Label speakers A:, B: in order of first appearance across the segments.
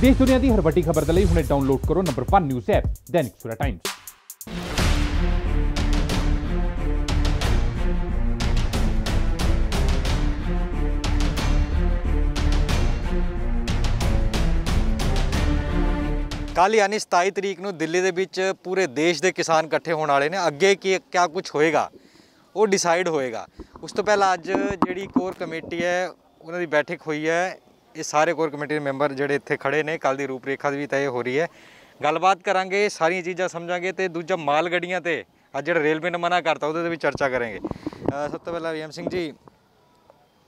A: ਦੇਸ਼ ਦੁਨੀਆ ਦੀ ਹਰ ਵੱਡੀ ਖਬਰ ਦੇ ਲਈ ਹੁਣੇ ਡਾਊਨਲੋਡ ਕਰੋ number 1 news app Dainik Surat times ਕੱਲ ਯਾਨੀ 27 ਤਰੀਕ ਨੂੰ ਦਿੱਲੀ ਦੇ ਵਿੱਚ ਪੂਰੇ ਦੇਸ਼ ਦੇ ਕਿਸਾਨ ਇਕੱਠੇ ਹੋਣ ਵਾਲੇ ਨੇ ਅੱਗੇ ਕੀ ਕਿਆ ਕੁਝ ਹੋਏਗਾ ਉਹ ਡਿਸਾਈਡ ਹੋਏਗਾ ਉਸ ਤੋਂ ਪਹਿਲਾਂ ਅੱਜ ਜਿਹੜੀ ਕੋਰ ਕਮੇਟੀ ਹੈ ਉਹਨਾਂ ਦੀ ਬੈਠਕ ਹੋਈ ਹੈ ਇਹ ਸਾਰੇ ਕੋਰ ਕਮੇਟੀ ਦੇ ਮੈਂਬਰ ਜਿਹੜੇ ਇੱਥੇ ਖੜੇ ਨੇ ਕੱਲ ਦੀ ਰੂਪਰੇਖਾ ਵੀ ਤੈਅ ਹੋ ਰਹੀ ਹੈ ਗੱਲਬਾਤ ਕਰਾਂਗੇ ਸਾਰੀਆਂ ਚੀਜ਼ਾਂ ਸਮਝਾਂਗੇ ਤੇ ਦੂਜਾ ਮਾਲ ਗੱਡੀਆਂ ਤੇ ਅੱਜ ਜਿਹੜਾ ਰੇਲਵੇ ਨੇ ਮਨਾ ਕਰਤਾ ਉਹਦੇ ਤੇ ਵੀ ਚਰਚਾ ਕਰਾਂਗੇ ਸਭ ਤੋਂ ਪਹਿਲਾਂ ਵੀਐਮ ਸਿੰਘ ਜੀ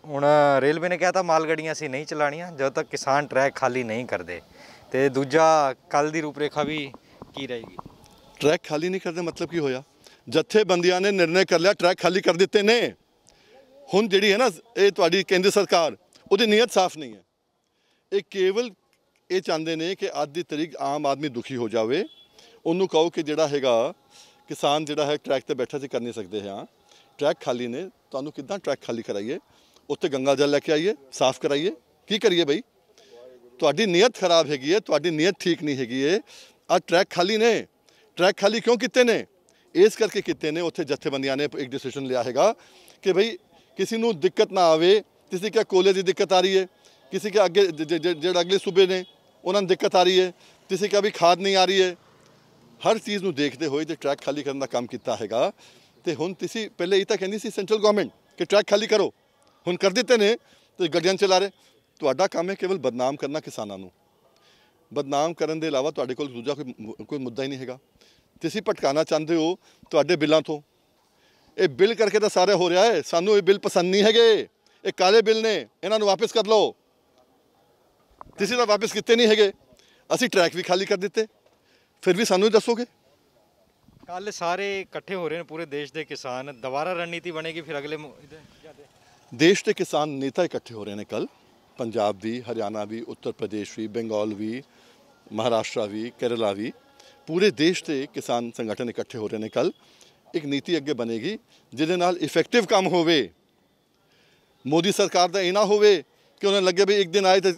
A: ਹੁਣ ਰੇਲਵੇ ਨੇ ਕਿਹਾ ਤਾਂ ਮਾਲ ਗੱਡੀਆਂ ਸੀ ਨਹੀਂ ਚਲਾਣੀਆਂ ਜਦੋਂ ਤੱਕ ਕਿਸਾਨ ਟਰੈਕ ਖਾਲੀ
B: ਨਹੀਂ ਕਰਦੇ ਤੇ ਦੂਜਾ ਕੱਲ ਦੀ ਰੂਪਰੇਖਾ ਵੀ ਕੀ ਰਹੇਗੀ ਟਰੈਕ ਖਾਲੀ ਨਹੀਂ ਕਰਦੇ ਮਤਲਬ ਕੀ ਹੋਇਆ ਜਥੇਬੰਦੀਆਂ ਨੇ ਨਿਰਣੇ ਕਰ ਲਿਆ ਟਰੈਕ ਖਾਲੀ ਕਰ ਦਿੱਤੇ ਨੇ ਹੁਣ ਜਿਹੜੀ ਹੈ ਨਾ ਇਹ ਤੁਹਾਡੀ ਕੇਂਦਰ ਸਰਕਾਰ ਉਹਦੀ ਨੀਅਤ ਸਾਫ਼ ਨਹੀਂ ਹੈ ਇਹ ਕੇਵਲ ਇਹ ਚਾਹੁੰਦੇ ਨੇ ਕਿ ਅੱਜ ਦੀ ਤਰੀਕ ਆਮ ਆਦਮੀ ਦੁਖੀ ਹੋ ਜਾਵੇ ਉਹਨੂੰ ਕਹੋ ਕਿ ਜਿਹੜਾ ਹੈਗਾ ਕਿਸਾਨ ਜਿਹੜਾ ਹੈ ਟਰੈਕ ਤੇ ਬੈਠਾ ਸੀ ਕਰ ਨਹੀਂ ਸਕਦੇ ਹਾਂ ਟਰੈਕ ਖਾਲੀ ਨੇ ਤੁਹਾਨੂੰ ਕਿਦਾਂ ਟਰੈਕ ਖਾਲੀ ਕਰਾਈਏ ਉੱਥੇ ਗੰਗਾ ਜਲ ਲੈ ਕੇ ਆਈਏ ਸਾਫ਼ ਕਰਾਈਏ ਕੀ ਕਰੀਏ ਬਈ ਤੁਹਾਡੀ ਨੀਅਤ ਖਰਾਬ ਹੈਗੀ ਹੈ ਤੁਹਾਡੀ ਨੀਅਤ ਠੀਕ ਨਹੀਂ ਹੈਗੀ ਹੈ ਆ ਟਰੈਕ ਖਾਲੀ ਨੇ ਟਰੈਕ ਖਾਲੀ ਕਿਉਂ ਕੀਤੇ ਨੇ ਇਸ ਕਰਕੇ ਕੀਤੇ ਨੇ ਉੱਥੇ ਜਥੇਬੰਦੀਆਂ ਨੇ ਇੱਕ ਡਿਸੀਜਨ ਲਿਆ ਹੈਗਾ ਕਿ ਭਈ ਕਿਸੇ ਨੂੰ ਦਿੱਕਤ ਨਾ ਆਵੇ ਕਿਸੇ ਕਾ ਕੋਲੇ ਦੀ ਦਿੱਕਤ ਆ ਰਹੀ ਹੈ ਕਿਸੇ ਕੇ ਅੱਗੇ ਜਿਹੜਾ ਅਗਲੇ ਸੂਬੇ ਨੇ ਉਹਨਾਂ ਨੂੰ ਦਿੱਕਤ ਆ ਰਹੀ ਹੈ ਕਿਸੇ ਕਾ ਵੀ ਖਾਦ ਨਹੀਂ ਆ ਰਹੀ ਹੈ ਹਰ ਚੀਜ਼ ਨੂੰ ਦੇਖਦੇ ਹੋਏ ਤੇ ਟਰੈਕ ਖਾਲੀ ਕਰਨ ਦਾ ਕੰਮ ਕੀਤਾ ਹੈਗਾ ਤੇ ਹੁਣ ਤੁਸੀਂ ਪਹਿਲੇ ਇਹ ਤਾਂ ਕਹਿੰਦੀ ਸੀ ਸੈਂਟਰਲ ਗਵਰਨਮੈਂਟ ਕਿ ਟਰੈਕ ਖਾਲੀ ਕਰੋ ਹੁਣ ਕਰ ਦਿੱਤੇ ਨੇ ਤੇ ਗੱਡੀਆਂ ਚਲਾ ਰਹੇ ਤੁਹਾਡਾ ਕੰਮ ਹੈ ਕੇਵਲ ਬਦਨਾਮ ਕਰਨਾ ਕਿਸਾਨਾਂ ਨੂੰ ਬਦਨਾਮ ਕਰਨ ਦੇ ਇਲਾਵਾ ਤੁਹਾਡੇ ਕੋਲ ਦੂਜਾ ਕੋਈ ਕੋਈ ਮੁੱਦਾ ਹੀ ਨਹੀਂ ਹੈਗਾ ਤੁਸੀਂ ਭਟਕਾਣਾ ਚਾਹੁੰਦੇ ਹੋ ਤੁਹਾਡੇ ਬਿੱਲਾਂ ਤੋਂ ਇਹ ਬਿੱਲ ਕਰਕੇ ਤਾਂ ਸਾਰੇ ਹੋ ਰਿਹਾ ਹੈ ਸਾਨੂੰ ਇਹ ਬਿੱਲ ਪਸੰਦ ਨਹੀਂ ਹੈਗੇ ਇਹ ਕਾਲੇ ਬਿੱਲ ਨੇ ਇਹਨਾਂ ਨੂੰ ਵਾਪਸ ਕਰ ਲਓ ਤੁਸੀਂ ਤਾਂ ਵਾਪਸ ਕਿਤੇ ਨਹੀਂ ਹੈਗੇ ਅਸੀਂ ਟਰੈਕ ਵੀ ਖਾਲੀ ਕਰ ਦਿੱਤੇ ਫਿਰ ਵੀ ਸਾਨੂੰ ਦੱਸੋਗੇ
A: ਕੱਲ ਸਾਰੇ ਇਕੱਠੇ ਹੋ ਰਹੇ ਨੇ ਪੂਰੇ ਦੇਸ਼ ਦੇ ਕਿਸਾਨ ਦੁਬਾਰਾ ਰਣਨੀਤੀ ਬਣੇਗੀ ਫਿਰ ਅਗਲੇ
B: ਦੇਸ਼ ਦੇ ਕਿਸਾਨ ਨੇਤਾ ਇਕੱਠੇ ਹੋ ਰਹੇ ਨੇ ਕੱਲ ਪੰਜਾਬ ਦੀ ਹਰਿਆਣਾ ਵੀ ਉੱਤਰ ਪ੍ਰਦੇਸ਼ ਵੀ ਬੰਗਾਲ ਵੀ ਮਹਾਰਾਸ਼ਟਰ ਵੀ ਕੇਰਲਾ ਵੀ ਪੂਰੇ ਦੇਸ਼ ਦੇ ਕਿਸਾਨ ਸੰਗਠਨ ਇਕੱਠੇ ਹੋ ਰਹੇ ਨੇ ਕੱਲ ਇੱਕ ਨੀਤੀ ਅੱਗੇ ਬਣੇਗੀ ਜਿਹਦੇ ਨਾਲ ਇਫੈਕਟਿਵ ਕੰਮ ਹੋਵੇ ਮੋਦੀ ਸਰਕਾਰ ਦਾ ਇਹ ਨਾ ਹੋਵੇ ਕਿ ਉਹਨਾਂ ਲੱਗੇ ਵੀ ਇੱਕ ਦਿਨ ਆਏ ਤੇ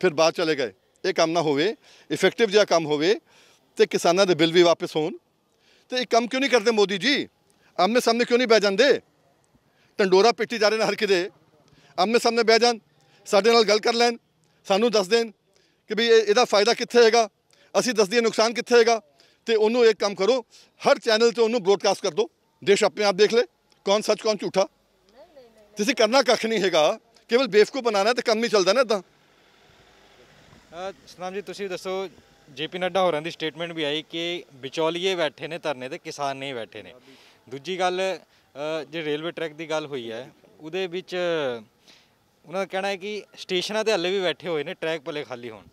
B: ਫਿਰ ਬਾਅਦ ਚਲੇ ਗਏ ਇਹ ਕੰਮ ਨਾ ਹੋਵੇ ਇਫੈਕਟਿਵ ਜਿਹਾ ਕੰਮ ਹੋਵੇ ਤੇ ਕਿਸਾਨਾਂ ਦੇ ਬਿੱਲ ਵੀ ਵਾਪਸ ਹੋਣ ਤੇ ਇਹ ਕੰਮ ਕਿਉਂ ਨਹੀਂ ਕਰਦੇ ਮੋਦੀ ਜੀ ਆਮਨੇ ਸਾਹਮਣੇ ਕਿਉਂ ਨਹੀਂ ਬਹਿ ਜਾਂਦੇ ਟੰਡੋਰਾ ਪਿੱਟੀ ਜਾ ਰਹੇ ਨੇ ਹਰ ਕਿਤੇ ਆਮਨੇ ਸਾਹਮਣੇ ਬਹਿ ਜਾਣ ਸਾਡੇ ਨਾਲ ਗੱਲ ਕਰ ਲੈਣ ਸਾਨੂੰ ਦੱਸ ਦੇਣ ਕਿ ਵੀ ਇਹਦਾ ਫਾਇਦਾ ਕਿੱਥੇ ਹੈਗਾ ਅਸੀਂ ਦੱਸ ਦਈਏ ਨੁਕਸਾਨ ਕਿੱਥੇ ਹੈਗਾ ਤੇ ਉਹਨੂੰ ਇੱਕ ਕੰਮ ਕਰੋ ਹਰ ਚੈਨਲ ਤੇ ਉਹਨੂੰ ਬ੍ਰੋਡਕਾਸਟ ਕਰ ਦਿਓ ਦੇਸ਼ ਆਪਣੇ ਆਪ ਦੇਖ ਲੈ ਕੌਣ ਸੱਚ ਕੌਣ ਝੂਠਾ ਤੁਸੀਂ ਕਰਨਾ ਕੱਖ ਨਹੀਂ ਹੈਗਾ ਕੇਵਲ ਬੇਫਕੂ ਬਣਾਣਾ ਤੇ ਕੰਮ ਹੀ ਚੱਲਦਾ ਨਾ ਇਦਾਂ
A: ਸਨਾਮ ਜੀ ਤੁਸੀਂ ਦੱਸੋ ਜੇਪੀ ਨੱਡਾ ਹੋਰਾਂ ਦੀ ਸਟੇਟਮੈਂਟ ਵੀ ਆਈ ਕਿ ਵਿਚੋਲੀਏ ਬੈਠੇ ਨੇ ਧਰਨੇ ਤੇ ਕਿਸਾਨ ਨਹੀਂ ਬੈਠੇ ਨੇ ਦੂਜੀ ਗੱਲ ਜੇ ਰੇਲਵੇ ਟਰੈਕ ਦੀ ਗੱਲ ਹੋਈ ਹੈ ਉਹਦੇ ਵਿੱਚ ਉਹਨਾਂ ਦਾ ਕਹਿਣਾ ਹੈ ਕਿ ਸਟੇਸ਼ਨਾਂ ਤੇ ਹੱਲੇ ਵੀ ਬੈਠੇ ਹੋਏ ਨੇ ਟਰੈਕ ਭਲੇ ਖਾਲੀ ਹੋਣ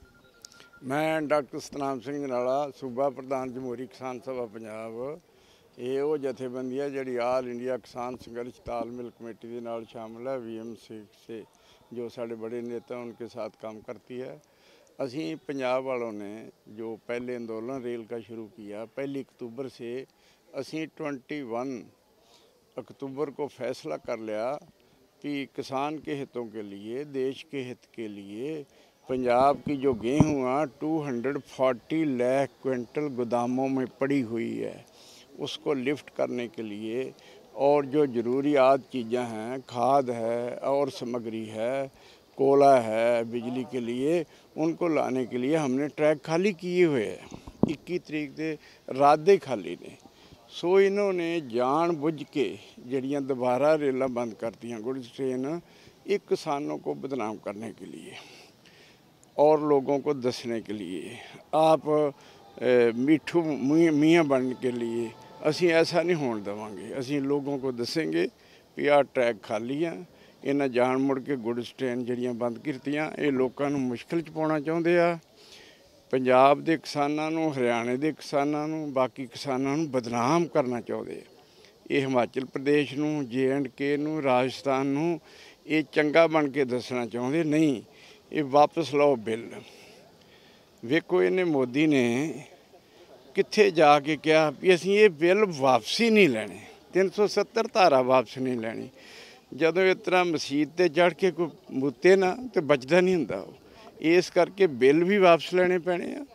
C: ਮੈਂ ਡਾਕਟਰ ਸਤਨਾਮ ਸਿੰਘ ਨਾਲਾ ਸੂਬਾ ਪ੍ਰਧਾਨ ਜਮਹੂਰੀ ਕਿਸਾਨ ਸਭਾ ਪੰਜਾਬ ये वो जथेबंद है जी आल इंडिया किसान संघर्ष तालमेल कमेटी के नाल शामिल है वी एम सी से जो साढ़े बड़े नेता उनके साथ काम करती है असी पंजाब वालों ने जो पहले अंदोलन रेल का शुरू किया पहली अक्तूबर से असी ट्वेंटी वन अक्तूबर को फैसला कर लिया कि किसान के हितों के लिए देश के हित के लिए पंजाब की जो गेहूँ है two hundred forty lakh quintal गोदामों में पड़ी हुई है उसको लिफ्ट करने के लिए और जो ज़रूरियात चीज़ें हैं खाद है और सामग्री है कोला है बिजली के लिए उनको लाने के लिए हमने ट्रैक खाली किए हुए हैं इक्की तरीक के राधे खाली ने सो इन्होंने जान बुझ के जड़ियाँ दोबारा रेल बंद कर दी गुड़ ट्रेन एक किसानों को बदनाम करने के लिए और लोगों को दसने के लिए आप ਮਿੱਠੂ ਮੀਆਂ ਬਣ ਕੇ ਲਈ ਅਸੀਂ ਐਸਾ ਨਹੀਂ ਹੋਣ ਦੇਵਾਂਗੇ ਅਸੀਂ ਲੋਕਾਂ ਕੋ ਦੱਸਾਂਗੇ ਕਿ ਆ ਟਰੈਕ ਖਾਲੀ ਆ ਇਹਨਾਂ ਜਾਣ ਮੁੜ ਕੇ ਗੁੱਡਸ ਟ੍ਰੇਨ ਜਿਹੜੀਆਂ ਬੰਦ ਕੀਤੀਆਂ ਇਹ ਲੋਕਾਂ ਨੂੰ ਮੁਸ਼ਕਲ 'ਚ ਪਾਉਣਾ ਚਾਹੁੰਦੇ ਆ ਪੰਜਾਬ ਦੇ ਕਿਸਾਨਾਂ ਨੂੰ ਹਰਿਆਣੇ ਦੇ ਕਿਸਾਨਾਂ ਨੂੰ ਬਾਕੀ ਕਿਸਾਨਾਂ ਨੂੰ ਬਦਨਾਮ ਕਰਨਾ ਚਾਹੁੰਦੇ ਆ ਇਹ ਹਿਮਾਚਲ ਪ੍ਰਦੇਸ਼ ਨੂੰ ਜੇ ਐਂਡ ਕੇ ਨੂੰ ਰਾਜਸਥਾਨ ਨੂੰ ਇਹ ਚੰਗਾ ਬਣ ਕੇ ਦੱਸਣਾ ਚਾਹੁੰਦੇ ਨਹੀਂ ਇਹ ਵਾਪਸ ਲਓ ਬਿੱਲ ਵੇਖੋ ਇਹਨੇ ਮੋਦੀ ਨੇ ਕਿੱਥੇ ਜਾ ਕੇ ਕਿਹਾ ਵੀ ਅਸੀਂ ਇਹ ਬਿੱਲ ਵਾਪਸੀ ਨਹੀਂ ਲੈਣੇ 370 ਧਾਰਾ ਵਾਪਸ ਨਹੀਂ ਲੈਣੀ ਜਦੋਂ ਇਸ ਤਰ੍ਹਾਂ ਮਸਜਿਦ ਤੇ ਚੜ ਕੇ ਕੋਈ ਮੁੱਤੇ ਨਾ ਤੇ ਬਚਦਾ ਨਹੀਂ ਹੁੰਦਾ ਇਸ ਕਰਕੇ ਬਿੱਲ ਵੀ ਵਾਪਸ ਲੈਣੇ ਪੈਣੇ ਆ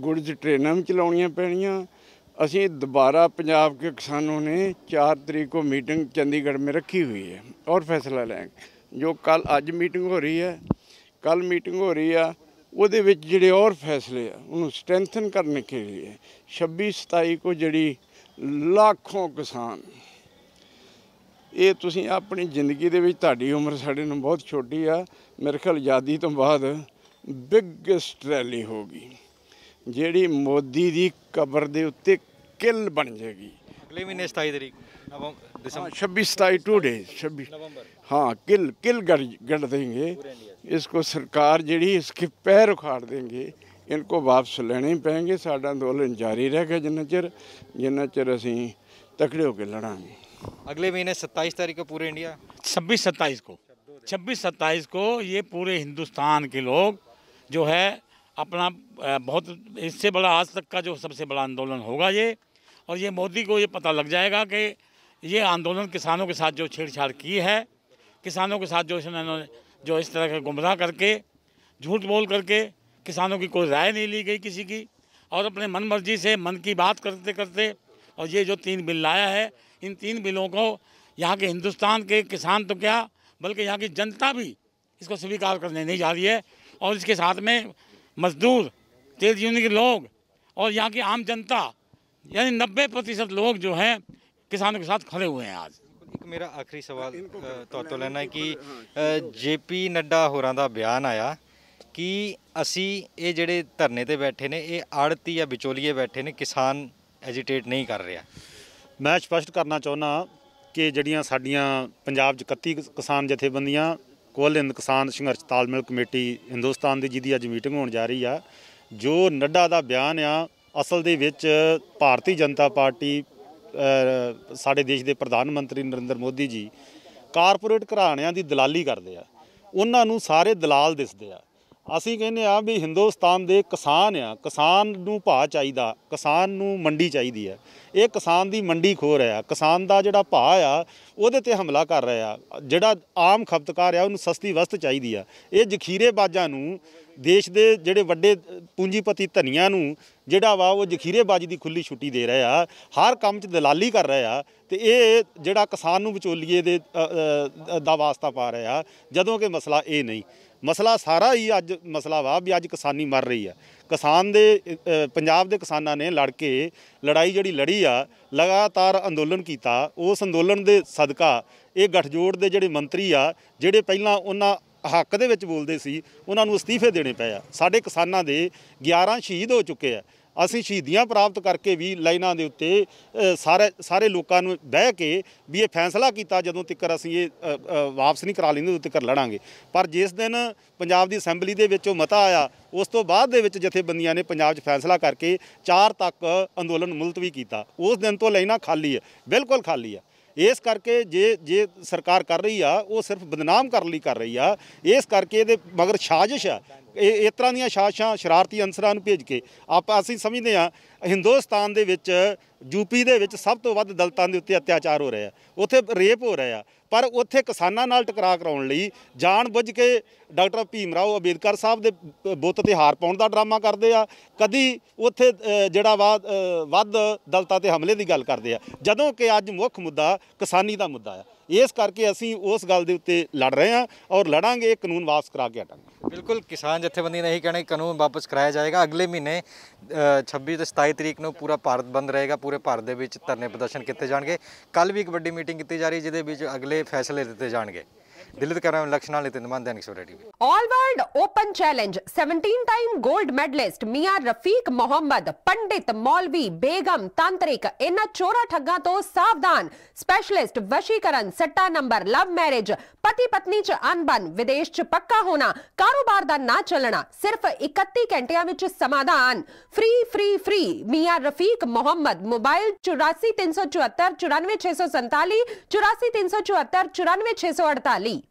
C: ਗੁੱਡਜ਼ ਟ੍ਰੇਨਾਂ ਵਿੱਚ ਚਲਾਉਣੀਆਂ ਪੈਣੀਆਂ ਅਸੀਂ ਦੁਬਾਰਾ ਪੰਜਾਬ ਕੇ ਕਿਸਾਨੋਂ ਨੇ 4 ਤਰੀਕ ਨੂੰ ਮੀਟਿੰਗ ਚੰਡੀਗੜ੍ਹ ਮੇ ਰੱਖੀ ਹੋਈ ਹੈ ਔਰ ਫੈਸਲਾ ਲੈਣਗੇ ਜੋ ਕੱਲ ਅੱਜ ਮੀਟਿੰਗ ਹੋ ਰਹੀ ਹੈ ਕੱਲ ਮੀਟਿੰਗ ਹੋ ਰਹੀ ਆ ਉਹਦੇ ਵਿੱਚ ਜਿਹੜੇ ਔਰ ਫੈਸਲੇ ਆ ਉਹਨੂੰ ਸਟਰੈਂਥਨ ਕਰਨ ਕੇ ਲਈ 26 27 ਕੋ ਜਿਹੜੀ ਲੱਖੋਂ ਕਿਸਾਨ ਇਹ ਤੁਸੀਂ ਆਪਣੀ ਜ਼ਿੰਦਗੀ ਦੇ ਵਿੱਚ ਤੁਹਾਡੀ ਉਮਰ ਸਾਡੇ ਨੂੰ ਬਹੁਤ ਛੋਟੀ ਆ ਮੇਰੇ ਖਿਆਲ ਆਜ਼ਾਦੀ ਤੋਂ ਬਾਅਦ ਬਿਗੇਸਟ ਰੈਲੀ ਹੋਗੀ ਜਿਹੜੀ ਮੋਦੀ ਦੀ ਕਬਰ ਦੇ ਉੱਤੇ ਕਿਲ ਬਣ ਜਾਏਗੀ
A: ਅਗਲੇ ਮਹੀਨੇ 27 ਤਰੀਕ हाँ,
C: छब्बीस तारीख टू डेज छब्बीस हाँ किल किल गढ़ देंगे इसको सरकार जी इसके पैर उखाड़ देंगे इनको वापस लेने ही पेंगे साढ़ा अंदोलन जारी रहेगा जिन्ना चिर जिन्ना चर असी तकड़े होकर लड़ा
A: अगले महीने सत्ताईस तारीख को पूरे इंडिया छब्बीस सत्ताईस को छब्बीस सत्ताईस को ये पूरे हिंदुस्तान के लोग जो है अपना बहुत इससे बड़ा आज तक का जो सबसे बड़ा आंदोलन होगा ये और ये मोदी को ये पता लग जाएगा कि ये आंदोलन किसानों के साथ जो छेड़छाड़ की है किसानों के साथ जो इन्होंने जो इस तरह का गुमराह करके झूठ बोल करके किसानों की कोई राय नहीं ली गई किसी की और अपने मन मर्जी से मन की बात करते करते और ये जो तीन बिल लाया है इन तीन बिलों को यहाँ के हिंदुस्तान के किसान तो क्या बल्कि यहाँ की जनता भी इसको स्वीकार करने नहीं जा रही है और इसके साथ में मजदूर तेज यूनि के लोग और यहाँ की आम जनता यानी नब्बे प्रतिशत लोग जो हैं ਕਿਸਾਨਾਂ ਦੇ साथ ਖੜੇ ਹੋਏ हैं आज ਇੱਕ ਮੇਰਾ ਆਖਰੀ ਸਵਾਲ ਤੁਹਾਡੇ ਤੋਂ ਲੈਣਾ ਕਿ ਜੇਪੀ ਨੱਡਾ ਹੋਰਾਂ ਦਾ ਬਿਆਨ ਆਇਆ ਕਿ ਅਸੀਂ ਇਹ ਜਿਹੜੇ ਧਰਨੇ ਤੇ ਬੈਠੇ ਨੇ ਇਹ ਆੜਤੀ ਜਾਂ ਵਿਚੋਲੀਏ ਬੈਠੇ ਨੇ ਕਿਸਾਨ ਐਜੀਟੇਟ ਨਹੀਂ ਕਰ ਰਿਹਾ ਮੈਂ ਸਪਸ਼ਟ ਕਰਨਾ ਚਾਹੁੰਦਾ ਕਿ ਜਿਹੜੀਆਂ ਸਾਡੀਆਂ ਪੰਜਾਬ 'ਚ 31
D: ਕਿਸਾਨ ਜਥੇਬੰਦੀਆਂ ਕੋਲ ਹਿੰਦ ਕਿਸਾਨ ਸੰਘਰਸ਼ ਤਾਲਮੇਲ ਕਮੇਟੀ ਹਿੰਦੁਸਤਾਨ ਦੀ ਜਿਹਦੀ ਅੱਜ ਮੀਟਿੰਗ ਹੋਣ ਜਾ ਰਹੀ ਆ ਜੋ ਨੱਡਾ ਦਾ ਬਿਆਨ ਆ ਅਸਲ ਦੇ ਵਿੱਚ ਭਾਰਤੀ ਜਨਤਾ ਪਾਰਟੀ ਸਾਡੇ ਦੇਸ਼ ਦੇ ਪ੍ਰਧਾਨ ਮੰਤਰੀ ਨਰਿੰਦਰ ਮੋਦੀ ਜੀ ਕਾਰਪੋਰੇਟ ਘਰਾਣਿਆਂ ਦੀ ਦਲਾਲੀ ਕਰਦੇ ਆ ਉਹਨਾਂ ਨੂੰ ਸਾਰੇ ਦਲਾਲ ਦਿਸਦੇ ਆ ਅਸੀਂ ਕਹਿੰਦੇ ਆ ਵੀ ਹਿੰਦੁਸਤਾਨ ਦੇ ਕਿਸਾਨ ਆ ਕਿਸਾਨ ਨੂੰ ਭਾਅ ਚਾਹੀਦਾ ਕਿਸਾਨ ਨੂੰ ਮੰਡੀ ਚਾਹੀਦੀ ਆ ਇਹ ਕਿਸਾਨ ਦੀ ਮੰਡੀ ਖੋ ਰਿਹਾ ਕਿਸਾਨ ਦਾ ਜਿਹੜਾ ਭਾਅ ਆ ਉਹਦੇ ਤੇ ਹਮਲਾ ਕਰ ਰਿਹਾ ਜਿਹੜਾ ਆਮ ਖਪਤਕਾਰ ਆ ਉਹਨੂੰ ਸਸਤੀ ਵਸਤ ਚਾਹੀਦੀ ਆ ਇਹ ਜ਼ਖੀਰੇਬਾਜ਼ਾਂ ਨੂੰ ਦੇਸ਼ ਦੇ ਜਿਹੜੇ ਵੱਡੇ ਪੂੰਜੀਪਤੀ ਧਨੀਆਂ ਨੂੰ ਜਿਹੜਾ ਵਾ ਉਹ ਜ਼ਖੀਰੇਬਾਜ਼ੀ ਦੀ ਖੁੱਲੀ ਛੁੱਟੀ ਦੇ ਰਹੇ ਆ ਹਰ ਕੰਮ 'ਚ ਦਲਾਲੀ ਕਰ ਰਹੇ ਆ ਤੇ ਇਹ ਜਿਹੜਾ ਕਿਸਾਨ ਨੂੰ ਵਿਚੋਲੀਏ ਦੇ ਦਾ ਵਾਸਤਾ ਪਾ ਰਹੇ ਆ ਜਦੋਂ ਕਿ ਮਸਲਾ ਇਹ ਨਹੀਂ ਮਸਲਾ ਸਾਰਾ ਹੀ ਅੱਜ ਮਸਲਾ ਵਾ ਵੀ ਅੱਜ ਕਿਸਾਨੀ ਮਰ ਰਹੀ ਆ ਕਿਸਾਨ ਦੇ ਪੰਜਾਬ ਦੇ ਕਿਸਾਨਾਂ ਨੇ ਲੜ ਕੇ ਲੜਾਈ ਜਿਹੜੀ ਲੜੀ ਆ ਲਗਾਤਾਰ ਅੰਦੋਲਨ ਕੀਤਾ ਉਸ ਅੰਦੋਲਨ ਦੇ ਸਦਕਾ ਇਹ ਗਠਜੋੜ ਦੇ ਜਿਹੜੇ ਮੰਤਰੀ ਆ ਜਿਹੜੇ ਪਹਿਲਾਂ ਉਹਨਾਂ ਹੱਕ ਦੇ ਵਿੱਚ ਬੋਲਦੇ ਸੀ ਉਹਨਾਂ ਨੂੰ ਅਸਤੀਫੇ ਦੇਣੇ ਪਏ ਆ ਸਾਡੇ ਕਿਸਾਨਾਂ ਦੇ 11 ਸ਼ਹੀਦ ਹੋ ਚੁੱਕੇ ਆ ਅਸੀਂ ਸ਼ਹੀਦੀਆਂ ਪ੍ਰਾਪਤ ਕਰਕੇ ਵੀ ਲਾਈਨਾਂ ਦੇ ਉੱਤੇ ਸਾਰੇ ਸਾਰੇ ਲੋਕਾਂ ਨੂੰ ਬਹਿ ਕੇ ਵੀ ਇਹ ਫੈਸਲਾ ਕੀਤਾ ਜਦੋਂ ਤੱਕ ਅਸੀਂ ਇਹ ਵਾਪਸ ਨਹੀਂ ਕਰਾ ਲੈਂਦੇ ਉਦੋਂ ਤੱਕ ਲੜਾਂਗੇ ਪਰ ਜਿਸ ਦਿਨ ਪੰਜਾਬ ਦੀ ਅਸੈਂਬਲੀ ਦੇ ਵਿੱਚੋਂ ਮਤਾ ਆਇਆ ਉਸ ਤੋਂ ਬਾਅਦ ਦੇ ਵਿੱਚ ਜਥੇਬੰਦੀਆਂ ਨੇ ਪੰਜਾਬ 'ਚ ਫੈਸਲਾ ਕਰਕੇ ਚਾਰ ਤੱਕ ਅੰਦੋਲਨ ਮੁਲਤਵੀ ਕੀਤਾ ਉਸ ਦਿਨ ਤੋਂ ਲਾਈਨਾਂ ਖਾਲੀ ਹੈ ਬਿਲਕੁਲ ਖਾਲੀ ਹੈ ਇਸ ਕਰਕੇ ਜੇ ਜੇ ਸਰਕਾਰ ਕਰ ਰਹੀ ਆ ਉਹ ਸਿਰਫ ਬਦਨਾਮ ਕਰਨ ਲਈ ਕਰ ਰਹੀ ਆ ਇਸ ਕਰਕੇ ਇਹਦੇ ਮਗਰ ਸਾਜ਼ਿਸ਼ ਆ ਇਸ ਤਰ੍ਹਾਂ ਦੀਆਂ ਸਾਜ਼ਿਸ਼ਾਂ ਸ਼ਰਾਰਤੀ ਅੰਸਰਾਂ ਨੂੰ ਭੇਜ ਕੇ ਆਪਾਂ ਅਸੀਂ ਸਮਝਦੇ ਹਾਂ ਹਿੰਦੁਸਤਾਨ ਦੇ ਵਿੱਚ ਯੂਪੀ ਦੇ ਵਿੱਚ ਸਭ ਤੋਂ ਵੱਧ ਦਲਤਾਂ ਦੇ ਉੱਤੇ ਅਤਿਆਚਾਰ ਹੋ ਰਿਹਾ ਉੱਥੇ ਰੇਪ ਹੋ ਰਿਹਾ ਪਰ ਉੱਥੇ ਕਿਸਾਨਾਂ ਨਾਲ ਟਕਰਾਅ ਕਰਾਉਣ ਲਈ ਜਾਣ ਬੁੱਝ ਕੇ ਡਾਕਟਰ ਭੀਮ ਰਾਓ ਅੰਬੇਦਕਰ ਸਾਹਿਬ ਦੇ ਬੁੱਤ ਤੇ ਹਾਰ ਪਾਉਣ ਦਾ ਡਰਾਮਾ ਕਰਦੇ ਆ ਕਦੀ ਉੱਥੇ ਜਿਹੜਾ ਵੱਧ ਦਲਤਾਂ ਤੇ ਹਮਲੇ ਦੀ ਗੱਲ ਕਰਦੇ ਆ ਜਦੋਂ ਕਿ ਅੱਜ ਮੁੱਖ ਮੁੱਦਾ ਕਿਸਾਨੀ ਦਾ ਮੁੱਦਾ ਆ ਇਸ ਕਰਕੇ ਅਸੀਂ ਉਸ ਗੱਲ ਦੇ
A: ਉੱਤੇ ਲੜ ਰਹੇ ਹਾਂ ਔਰ ਲੜਾਂਗੇ ਕਾਨੂੰਨ ਵਾਪਸ ਕਰਾ ਕੇ ਹਟਾਂਗੇ ਬਿਲਕੁਲ ਕਿਸਾਨ ਜਥੇਬੰਦੀ ਨੇ ਇਹੀ ਕਹਿਣਾ ਕਿ ਕਾਨੂੰਨ ਵਾਪਸ ਕਰਾਇਆ ਜਾਏਗਾ ਅਗਲੇ ਮਹੀਨੇ 26 ਤੇ 27 ਤਰੀਕ ਨੂੰ ਪੂਰਾ ਭਾਰਤ ਬੰਦ ਰਹੇਗਾ ਪੂਰੇ ਭਾਰਤ ਦੇ ਵਿੱਚ ਧਰਨੇ ਪ੍ਰਦਰਸ਼ਨ ਕੀਤੇ ਜਾਣਗੇ ਕੱਲ ਵੀ ਇੱਕ ਵੱਡੀ ਮੀਟਿੰਗ ਕੀਤੀ ਜਾ ਰਹੀ ਜਿਹਦੇ ਵਿੱਚ ਅਗਲੇ ਫੈਸਲੇ ਦਿੱਤੇ ਜਾਣਗੇ దిలీత్కరం లక్షణాలు ఎత్తింది మన దానికి Surya TV
D: all world open challenge seventeen time gold medallist మియార్ రఫీక్ మొహమ్మద్ పండిత్ మౌల్వి బేగం తాంత్రిక్ ఎన్న చోరా ठग्गातो सावधान स्पेशलिस्ट वशीकरण सट्टा नंबर लव मैरिज पति पत्नी च अनबन विदेश च पक्का होना कारोबार दा ना चलना सिर्फ 31 ਘੰਟਿਆਂ ਵਿੱਚ ਸਮਾਧਾਨ free free free Miyan Rafiq Mohammed mobile 843447494647 84374 94648